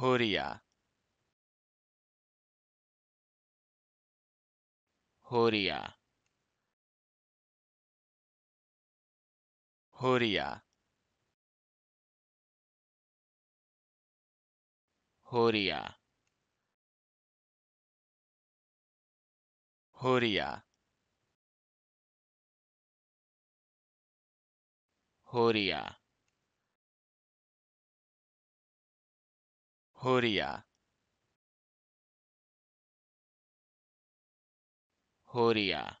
Horia Horia Horia Horia Horia Huria Horia Horia